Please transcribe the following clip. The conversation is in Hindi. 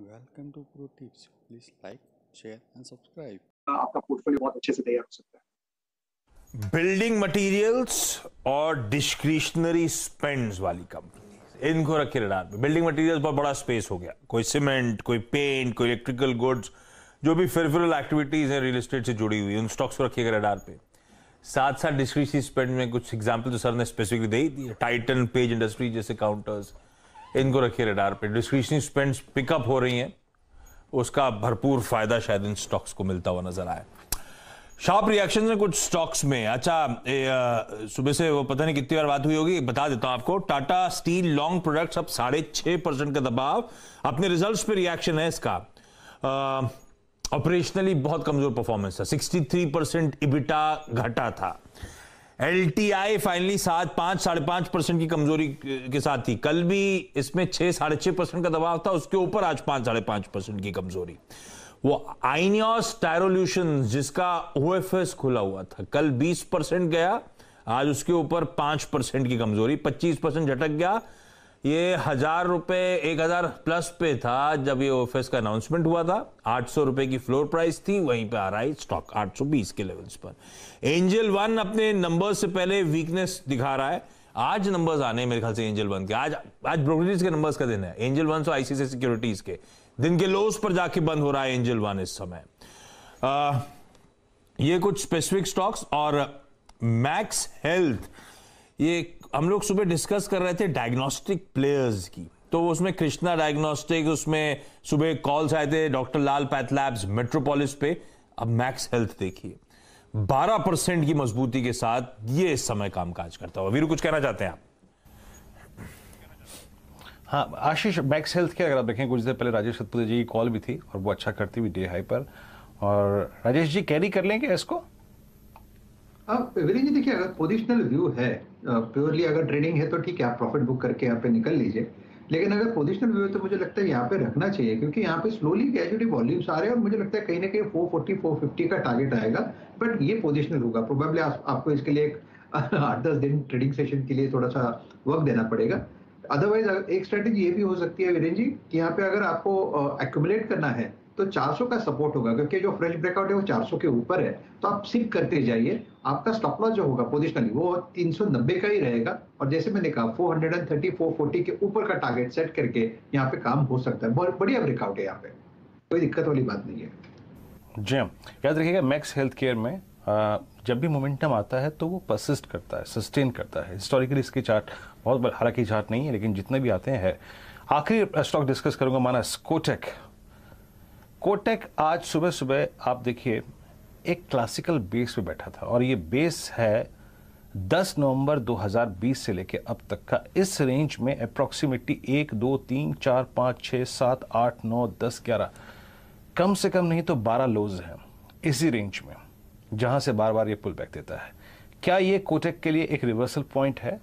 welcome to pro tips please like share and subscribe आपका पोर्टफोलियो बहुत अच्छे से तैयार हो सकता है बिल्डिंग मटेरियल्स और डिस्क्रिशनरी स्पेंड्स वाली कंपनी इनको रखे रडार में बिल्डिंग मटेरियल्स पर बड़ा स्पेस हो गया कोई सीमेंट कोई पेंट कोई इलेक्ट्रिकल गुड्स जो भी फिरफिरल एक्टिविटीज हैं रियल एस्टेट से जुड़ी हुई उन स्टॉक्स को रखिएगा रडार पे साथ साथ डिस्क्रिशनरी स्पेंड में कुछ एग्जाम्पल तो सर ने स्पेसिफिकली दे दी टाइटन पेज इंडस्ट्री जैसे काउंटर्स इनको रखिए रडार पे डिस्क्रिशनरी स्पेंड्स पिकअप हो रही हैं उसका भरपूर फायदा शायद इन स्टॉक्स को मिलता हुआ नजर आए शार्प रिएक्शन है कुछ स्टॉक्स में अच्छा सुबह से वो पता नहीं कितनी बार बात हुई होगी बता देता हूं आपको टाटा स्टील लॉन्ग प्रोडक्ट्स अब साढ़े छह परसेंट का दबाव अपने रिजल्ट्स पे रिएक्शन है इसका ऑपरेशनली बहुत कमजोर परफॉर्मेंस था सिक्सटी थ्री परसेंट इबिटा घटा था एल टी आई फाइनली सात पांच साढ़े पांच परसेंट की कमजोरी के साथ थी कल भी इसमें छह साढ़े छह परसेंट का दबाव था उसके ऊपर आज पांच साढ़े पांच परसेंट की कमजोरी वो आइनियोस टायरोल्यूशन जिसका ओएफएस खुला हुआ था कल बीस परसेंट गया आज उसके ऊपर पांच परसेंट की कमजोरी पच्चीस परसेंट झटक गया ये हजार रुपए एक हजार प्लस पे था जब ये ओएफएस का अनाउंसमेंट हुआ था आठ सौ रुपए की फ्लोर प्राइस थी वहीं पे आ रहा है स्टॉक बीस के लेवल्स पर एंजल वन अपने नंबर से पहले वीकनेस दिखा रहा है आज नंबर्स आने मेरे ख्याल से एंजल वन के आज आज ब्रोकरेज के नंबर्स का दिन है Angel One so ICC securities के दिन के लोस पर जाके बंद हो रहा है एंजल वन इस समय आ, ये कुछ स्पेसिफिक स्टॉक्स और मैक्स हेल्थ ये हम लोग सुबह डिस्कस कर रहे थे डायग्नोस्टिक प्लेयर्स की तो उसमें कृष्णा डायग्नोस्टिक उसमें सुबह कॉल्स आए थे डॉक्टर लाल पैथलैब्स मेट्रोपोलिस पे अब मैक्स हेल्थ देखिए 12 परसेंट की मजबूती के साथ ये इस समय कामकाज करता हुआ वीरू कुछ कहना चाहते हैं आप हाँ आशीष मैक्स हेल्थ के अगर आप देखें कुछ देर पहले राजेश सतपुते जी की कॉल भी थी और वो अच्छा करती हुई डे हाई पर और राजेश जी कैरी कर लेंगे इसको अब विनय जी देखिए अगर पोजिशनल व्यू है प्योरली अगर ट्रेडिंग है तो ठीक है आप प्रॉफिट बुक करके यहाँ पे निकल लीजिए लेकिन अगर पोजिशनल व्यू है तो मुझे लगता है यहाँ पे रखना चाहिए क्योंकि यहाँ पे स्लोली ग्रेजुअली वॉल्यूम्स आ रहे हैं और मुझे लगता है कहीं ना कहीं फोर फोर्टी फोर फिफ्टी का टारगेट आएगा बट ये पोजिशनल होगा प्रोबेबली आप, आपको इसके लिए एक आठ दस दिन ट्रेडिंग सेशन के लिए थोड़ा सा वक्त देना पड़ेगा अदरवाइज एक स्ट्रेटेजी ये भी हो सकती है वीरेन जी कि यहाँ पे अगर आपको एक्यूमुलेट करना है तो 400 का सपोर्ट होगा क्योंकि जो फ्रेश ब्रेकआउट है वो 400 के ऊपर है तो आप सिक करते जाइए आपका स्टॉप लॉस जो होगा पोजिशनली वो 390 का ही रहेगा और जैसे मैंने कहा 430 440 के ऊपर का टारगेट सेट करके यहाँ पे काम हो सकता है बहुत बढ़िया ब्रेकआउट है यहाँ पे कोई दिक्कत वाली बात नहीं है जी हाँ याद रखिएगा मैक्स हेल्थ केयर में जब भी मोमेंटम आता है तो वो परसिस्ट करता है सस्टेन करता है हिस्टोरिकली इसकी चार्ट बहुत हालांकि चार्ट नहीं है लेकिन जितने भी आते हैं आखिरी स्टॉक डिस्कस करूंगा माना स्कोटेक कोटेक आज सुबह सुबह आप देखिए एक क्लासिकल बेस पे बैठा था और ये बेस है 10 नवंबर 2020 से लेकर अब तक का इस रेंज में अप्रॉक्सीमेटली एक दो तीन चार पाँच छः सात आठ नौ दस ग्यारह कम से कम नहीं तो बारह लोज हैं इसी रेंज में जहां से बार बार ये पुल बैक देता है क्या ये कोटेक के लिए एक रिवर्सल पॉइंट है